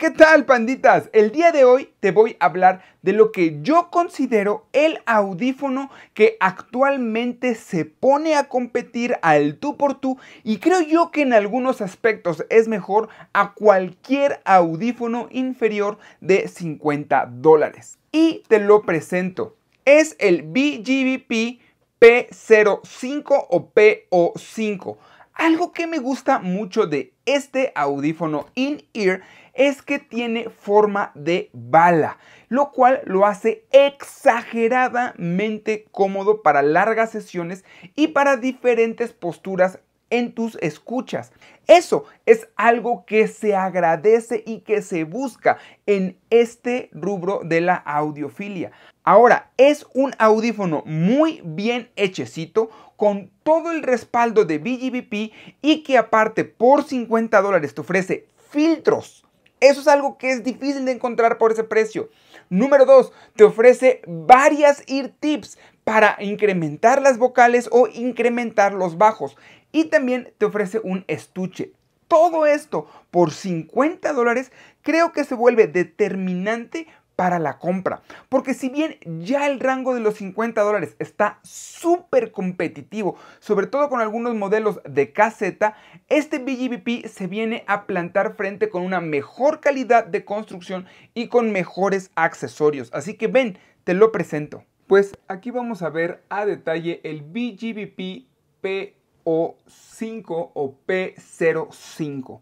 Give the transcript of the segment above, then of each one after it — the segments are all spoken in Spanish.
¿qué tal panditas? El día de hoy te voy a hablar de lo que yo considero el audífono que actualmente se pone a competir al tú por tú y creo yo que en algunos aspectos es mejor a cualquier audífono inferior de 50 dólares. Y te lo presento. Es el BGBP P05 o PO5. Algo que me gusta mucho de este audífono in-ear es que tiene forma de bala, lo cual lo hace exageradamente cómodo para largas sesiones y para diferentes posturas en tus escuchas. Eso es algo que se agradece y que se busca en este rubro de la audiofilia. Ahora, es un audífono muy bien hechecito, con todo el respaldo de BGBP y que aparte por 50 dólares te ofrece filtros eso es algo que es difícil de encontrar por ese precio. Número 2, te ofrece varias ear tips para incrementar las vocales o incrementar los bajos. Y también te ofrece un estuche. Todo esto por 50 dólares creo que se vuelve determinante para la compra. Porque si bien ya el rango de los 50 dólares está súper competitivo, sobre todo con algunos modelos de caseta. este BGBP se viene a plantar frente con una mejor calidad de construcción y con mejores accesorios. Así que ven, te lo presento. Pues aquí vamos a ver a detalle el BGBP PO5 o P05.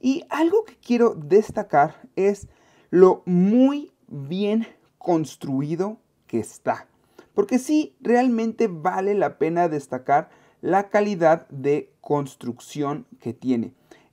Y algo que quiero destacar es lo muy bien construido que está. Porque sí, realmente vale la pena destacar la calidad de construcción que tiene.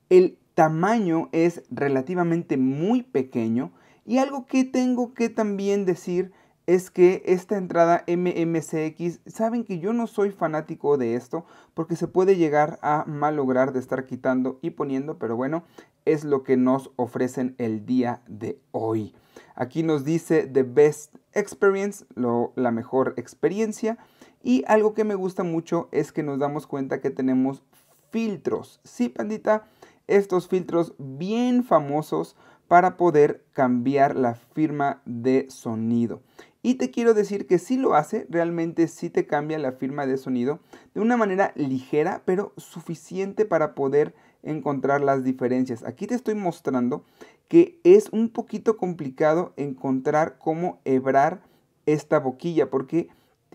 El tamaño es relativamente muy pequeño y algo que tengo que también decir es que esta entrada MMCX, saben que yo no soy fanático de esto porque se puede llegar a malograr de estar quitando y poniendo, pero bueno, es lo que nos ofrecen el día de hoy. Aquí nos dice The Best Experience, lo, la mejor experiencia. Y algo que me gusta mucho es que nos damos cuenta que tenemos filtros. Sí, pandita, estos filtros bien famosos para poder cambiar la firma de sonido. Y te quiero decir que si lo hace, realmente sí te cambia la firma de sonido de una manera ligera, pero suficiente para poder encontrar las diferencias. Aquí te estoy mostrando que es un poquito complicado encontrar cómo hebrar esta boquilla porque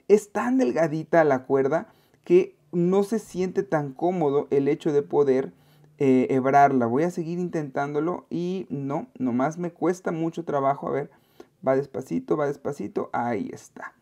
es tan delgadita la cuerda que no se siente tan cómodo el hecho de poder eh, hebrarla. Voy a seguir intentándolo y no, nomás me cuesta mucho trabajo. A ver, va despacito, va despacito. Ahí está.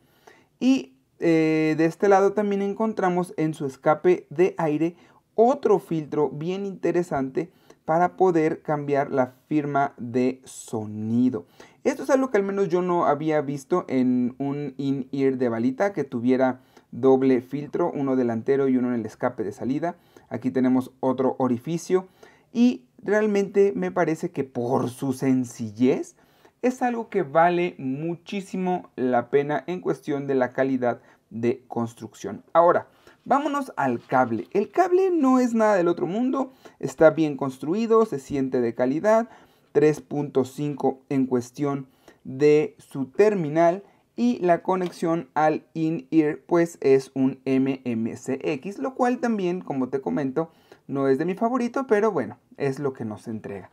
Y eh, de este lado también encontramos en su escape de aire otro filtro bien interesante para poder cambiar la firma de sonido. Esto es algo que al menos yo no había visto en un in-ear de balita que tuviera doble filtro, uno delantero y uno en el escape de salida. Aquí tenemos otro orificio y realmente me parece que por su sencillez es algo que vale muchísimo la pena en cuestión de la calidad de construcción. Ahora, Vámonos al cable. El cable no es nada del otro mundo, está bien construido, se siente de calidad, 3.5 en cuestión de su terminal y la conexión al in-ear pues es un MMCX, lo cual también, como te comento, no es de mi favorito, pero bueno, es lo que nos entrega.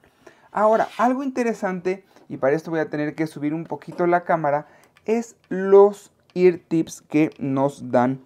Ahora, algo interesante, y para esto voy a tener que subir un poquito la cámara, es los ear tips que nos dan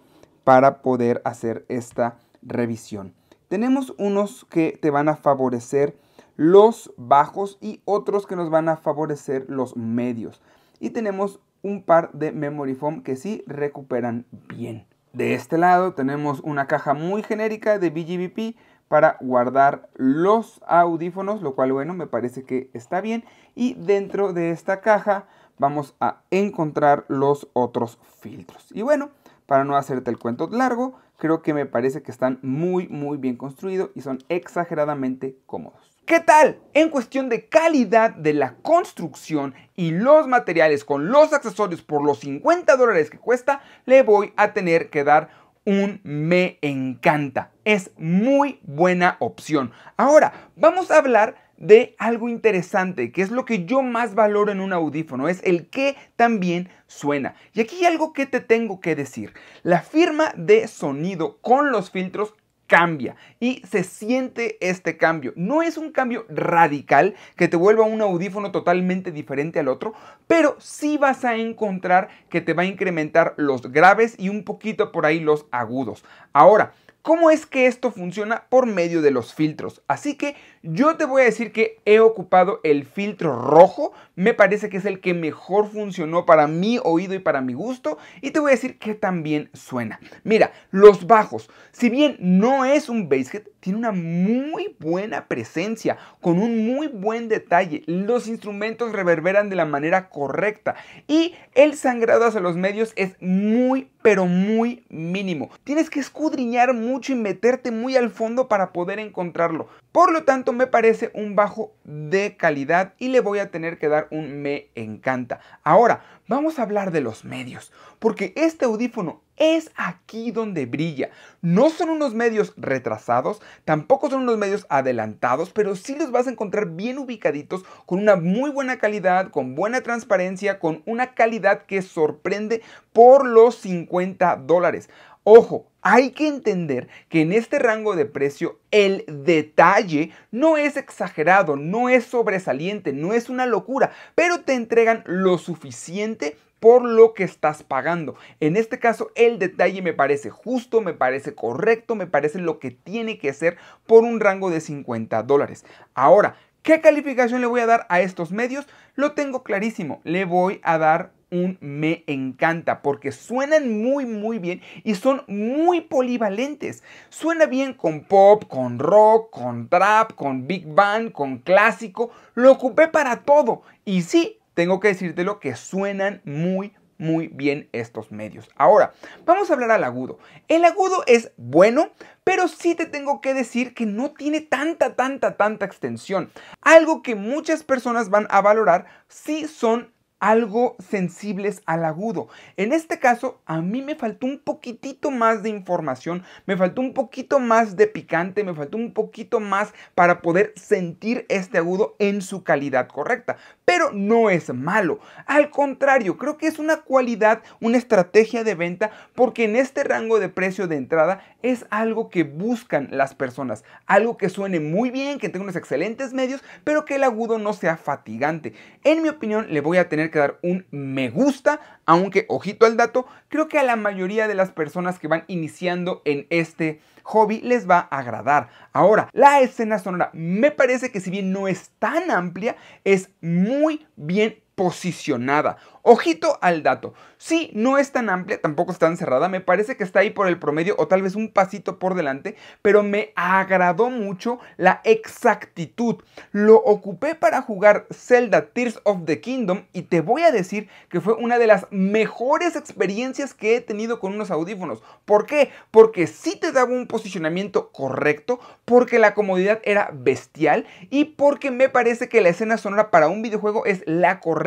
para poder hacer esta revisión. Tenemos unos que te van a favorecer los bajos y otros que nos van a favorecer los medios. Y tenemos un par de memory foam que sí recuperan bien. De este lado tenemos una caja muy genérica de BGBP para guardar los audífonos, lo cual bueno, me parece que está bien. Y dentro de esta caja vamos a encontrar los otros filtros. Y bueno, para no hacerte el cuento largo, creo que me parece que están muy muy bien construidos y son exageradamente cómodos. ¿Qué tal? En cuestión de calidad de la construcción y los materiales con los accesorios por los 50 dólares que cuesta, le voy a tener que dar un me encanta. Es muy buena opción. Ahora, vamos a hablar de algo interesante, que es lo que yo más valoro en un audífono, es el que también suena. Y aquí hay algo que te tengo que decir. La firma de sonido con los filtros cambia y se siente este cambio. No es un cambio radical que te vuelva un audífono totalmente diferente al otro, pero sí vas a encontrar que te va a incrementar los graves y un poquito por ahí los agudos. Ahora, ¿cómo es que esto funciona? Por medio de los filtros. Así que yo te voy a decir que he ocupado el filtro rojo, me parece que es el que mejor funcionó para mi oído y para mi gusto, y te voy a decir que también suena. Mira, los bajos, si bien no es un basshead tiene una muy buena presencia, con un muy buen detalle, los instrumentos reverberan de la manera correcta y el sangrado hacia los medios es muy pero muy mínimo. Tienes que escudriñar mucho y meterte muy al fondo para poder encontrarlo. Por lo tanto, me parece un bajo de calidad y le voy a tener que dar un me encanta. Ahora, vamos a hablar de los medios, porque este audífono es aquí donde brilla. No son unos medios retrasados, tampoco son unos medios adelantados, pero sí los vas a encontrar bien ubicaditos, con una muy buena calidad, con buena transparencia, con una calidad que sorprende por los 50 dólares. Ojo, hay que entender que en este rango de precio el detalle no es exagerado, no es sobresaliente, no es una locura, pero te entregan lo suficiente por lo que estás pagando. En este caso, el detalle me parece justo, me parece correcto, me parece lo que tiene que ser por un rango de 50 dólares. Ahora, ¿qué calificación le voy a dar a estos medios? Lo tengo clarísimo, le voy a dar un me encanta porque suenan muy muy bien y son muy polivalentes. Suena bien con pop, con rock, con trap, con big band, con clásico. Lo ocupé para todo. Y sí, tengo que decírtelo que suenan muy muy bien estos medios. Ahora, vamos a hablar al agudo. El agudo es bueno, pero sí te tengo que decir que no tiene tanta, tanta, tanta extensión. Algo que muchas personas van a valorar si son algo sensibles al agudo. En este caso, a mí me faltó un poquitito más de información, me faltó un poquito más de picante, me faltó un poquito más para poder sentir este agudo en su calidad correcta. Pero no es malo. Al contrario, creo que es una cualidad, una estrategia de venta, porque en este rango de precio de entrada es algo que buscan las personas. Algo que suene muy bien, que tenga unos excelentes medios, pero que el agudo no sea fatigante. En mi opinión, le voy a tener que dar un me gusta, aunque ojito al dato, creo que a la mayoría de las personas que van iniciando en este hobby les va a agradar. Ahora, la escena sonora me parece que si bien no es tan amplia, es muy bien posicionada. Ojito al dato. Sí, no es tan amplia, tampoco es tan cerrada, me parece que está ahí por el promedio o tal vez un pasito por delante, pero me agradó mucho la exactitud. Lo ocupé para jugar Zelda Tears of the Kingdom y te voy a decir que fue una de las mejores experiencias que he tenido con unos audífonos. ¿Por qué? Porque sí te daba un posicionamiento correcto, porque la comodidad era bestial y porque me parece que la escena sonora para un videojuego es la correcta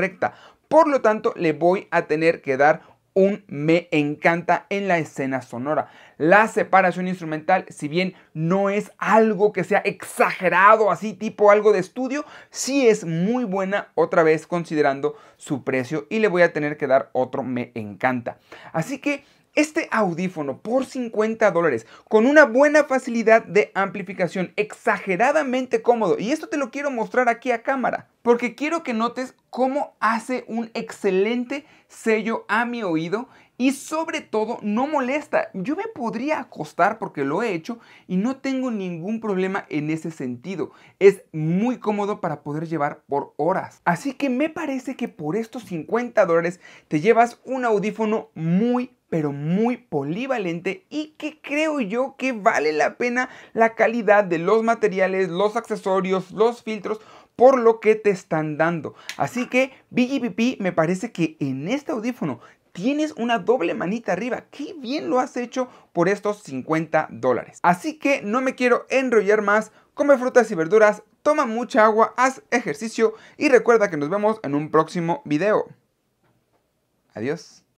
por lo tanto, le voy a tener que dar un me encanta en la escena sonora. La separación instrumental, si bien no es algo que sea exagerado, así tipo algo de estudio, sí es muy buena otra vez considerando su precio y le voy a tener que dar otro me encanta. Así que este audífono por 50 dólares con una buena facilidad de amplificación, exageradamente cómodo. Y esto te lo quiero mostrar aquí a cámara, porque quiero que notes cómo hace un excelente sello a mi oído y sobre todo no molesta. Yo me podría acostar porque lo he hecho y no tengo ningún problema en ese sentido. Es muy cómodo para poder llevar por horas. Así que me parece que por estos 50 dólares te llevas un audífono muy pero muy polivalente y que creo yo que vale la pena la calidad de los materiales, los accesorios, los filtros por lo que te están dando. Así que BGPP me parece que en este audífono tienes una doble manita arriba. Qué bien lo has hecho por estos 50 dólares. Así que no me quiero enrollar más. Come frutas y verduras, toma mucha agua, haz ejercicio y recuerda que nos vemos en un próximo video. Adiós.